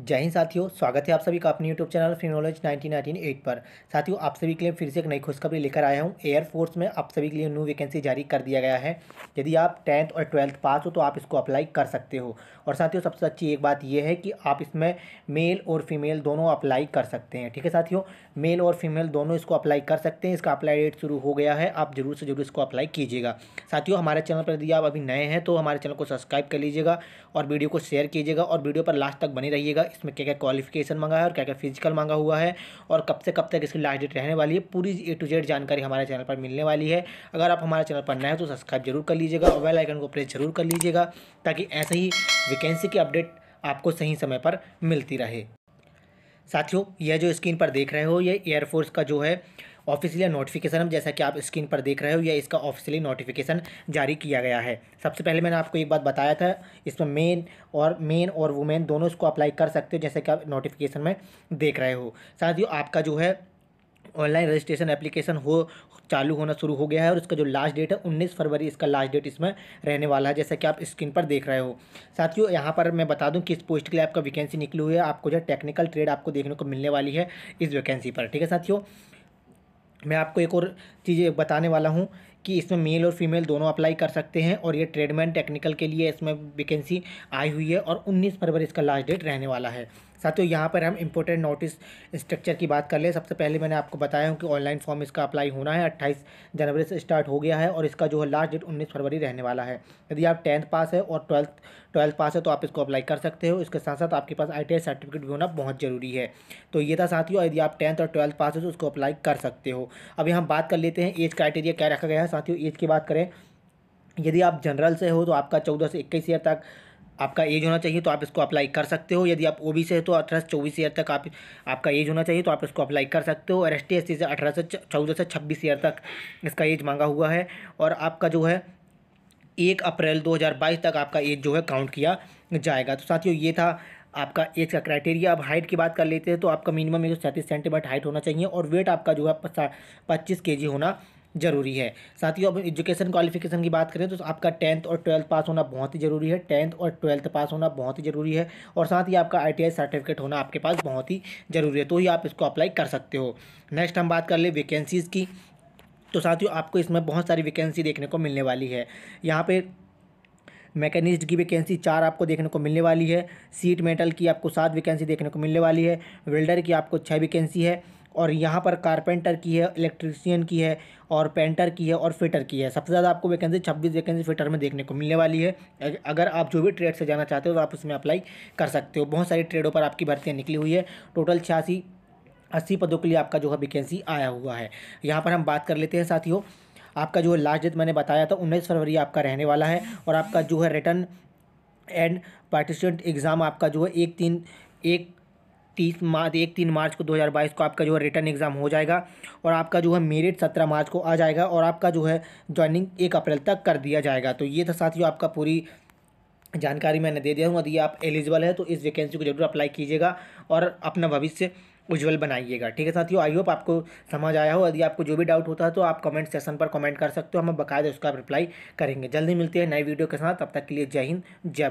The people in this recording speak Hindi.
जय हिंद साथियों स्वागत है आप सभी का अपने YouTube channel free knowledge nineteen पर साथियों आप सभी के लिए फिर से एक नई खुशखबरी लेकर आया हूँ एयरफोर्स में आप सभी के लिए न्यू वैकेंसी जारी कर दिया गया है यदि आप टेंथ और ट्वेल्थ पास हो तो आप इसको अप्लाई कर सकते हो और साथियों सबसे अच्छी एक बात यह है कि आप इसमें मेल और फीमेल दोनों अप्लाई कर सकते हैं ठीक है साथियों मेल और फीमेल दोनों इसको अप्लाई कर सकते हैं इसका अप्लाई डेट शुरू हो गया है आप जरूर से जरूर इसको अप्लाई कीजिएगा साथियों हमारे चैनल पर यदि आप अभी नए हैं तो हमारे चैनल को सब्सक्राइब कर लीजिएगा और वीडियो को शेयर कीजिएगा और वीडियो पर लास्ट तक बनी रहिएगा इसमें क्या क्या क्वालिफिकेशन मांगा है और क्या क्या फिजिकल मांगा हुआ है और कब से कब तक इसकी लास्ट डेट रहने वाली है पूरी ए टू जेड जानकारी हमारे चैनल पर मिलने वाली है अगर आप हमारे चैनल पर नए हैं तो सब्सक्राइब जरूर कर लीजिएगा और बेल आइकन को प्रेस जरूर कर लीजिएगा ताकि ऐसे ही वैकेंसी की अपडेट आपको सही समय पर मिलती रहे साथियों यह जो स्क्रीन पर देख रहे हो यह एयरफोर्स का जो है ऑफिशियली नोटिफिकेशन हम जैसा कि आप स्क्रीन पर देख रहे हो या इसका ऑफिशियली नोटिफिकेशन जारी किया गया है सबसे पहले मैंने आपको एक बात बताया था इसमें मेन और मेन और वुमेन दोनों इसको अप्लाई कर सकते हो जैसे कि आप नोटिफिकेशन में देख रहे हो साथ ही आपका जो है ऑनलाइन रजिस्ट्रेशन एप्लीकेशन हो चालू होना शुरू हो गया है और उसका जो लास्ट डेट है 19 फरवरी इसका लास्ट डेट इसमें रहने वाला है जैसा कि आप स्क्रीन पर देख रहे हो साथियों यहाँ पर मैं बता दूँ कि इस पोस्ट के लिए आपका वैकेंसी निकली हुई है आपको जो टेक्निकल ट्रेड आपको देखने को मिलने वाली है इस वैकेंसी पर ठीक है साथियों मैं आपको एक और चीज़ बताने वाला हूँ कि इसमें मेल और फीमेल दोनों अप्लाई कर सकते हैं और ये ट्रेडमैन टेक्निकल के लिए इसमें वैकेंसी आई हुई है और 19 फरवरी इसका लास्ट डेट रहने वाला है साथियों यहाँ पर हम इम्पोर्टेंट नोटिस स्ट्रक्चर की बात कर ले सबसे पहले मैंने आपको बताया हूँ कि ऑनलाइन फॉर्म इसका अप्लाई होना है अट्ठाईस जनवरी से स्टार्ट हो गया है और इसका जो है लास्ट डेट उन्नीस फरवरी रहने वाला है यदि आप टेंथ पास है और ट्वेल्थ ट्वेल्थ पास है तो आप इसको अप्लाई कर सकते हो इसके साथ साथ आपके पास आई सर्टिफिकेट भी होना बहुत ज़रूरी है तो ये था साथियों यदि आप टेंथ और ट्वेल्थ पास है तो उसको अप्लाई कर सकते हो अभी हम बात कर लेते हैं एज क्राइटेरिया क्या रखा गया है साथियों एज की बात करें यदि आप जनरल से हो तो आपका चौदह से इक्कीस ईयर तक आपका एज होना चाहिए तो आप इसको अप्लाई कर सकते हो यदि आप ओ से तो अठारह से चौबीस ईयर तक आप आपका एज होना चाहिए तो आप इसको अप्लाई कर सकते हो और एस टी से अठारह से चौदह से छब्बीस ईयर तक इसका एज मांगा हुआ है और आपका जो है एक अप्रैल 2022 तक आपका एज जो है काउंट किया जाएगा तो साथियों ये था आपका एज का क्राइटेरिया अब हाइट की बात कर लेते हैं तो आपका मिनिमम एक सैंतीस सेंटीमीटर हाइट होना चाहिए और वेट आपका जो है पच्चीस के होना ज़रूरी है साथ ही अब एजुकेशन क्वालिफिकेशन की बात करें तो आपका टेंथ और ट्वेल्थ पास होना बहुत ही ज़रूरी है टेंथ और ट्वेल्थ पास होना बहुत ही ज़रूरी है और साथ ही आपका आई सर्टिफिकेट होना आपके पास बहुत ही ज़रूरी है तो ही आप इसको अप्लाई कर सकते हो नेक्स्ट हम बात कर ले वैकेंसीज़ की तो साथियों आपको इसमें बहुत सारी वैकेंसी देखने को मिलने वाली है यहाँ पे मैकेनिस्ट की वैकेंसी चार आपको देखने को मिलने वाली है सीट मेटल की आपको सात वैकेंसी देखने को मिलने वाली है वेल्डर की आपको छः वैकेंसी है और यहाँ पर कारपेंटर की है इलेक्ट्रीशियन की है और पेंटर की है और फिटर की है सबसे ज़्यादा आपको वैकेंसी छब्बीस वैकेंसी फिटर में देखने को मिलने वाली है अगर आप जो भी ट्रेड से जाना चाहते हो तो आप उसमें अप्लाई कर सकते हो बहुत सारी ट्रेडों पर आपकी भर्तियाँ निकली हुई है टोटल छियासी अस्सी पदों के लिए आपका जो है वैकेंसी आया हुआ है यहाँ पर हम बात कर लेते हैं साथियों आपका जो है लास्ट डेट मैंने बताया था उन्नीस फरवरी आपका रहने वाला है और आपका जो है रिटर्न एंड पार्टिसिपेंट एग्ज़ाम आपका जो है एक तीन एक तीस मार्च एक तीन मार्च को 2022 को आपका जो है रिटर्न एग्ज़ाम हो जाएगा और आपका जो है मेरिट सत्रह मार्च को आ जाएगा और आपका जो है ज्वाइनिंग एक अप्रैल तक कर दिया जाएगा तो ये था साथियों आपका पूरी जानकारी मैंने दे दिया हूँ यदि आप एलिजिबल है तो इस वैकेंसी को जरूर अप्लाई कीजिएगा और अपना भविष्य उज्ज्वल बनाइएगा ठीक है साथियों आई होप आपको समझ आया हो यदि आपको जो भी डाउट होता है तो आप कमेंट सेशन पर कमेंट कर सकते हो हम बाकायदा उसका रिप्लाई करेंगे जल्दी मिलते हैं नए वीडियो के साथ तब तक के लिए जय हिंद जय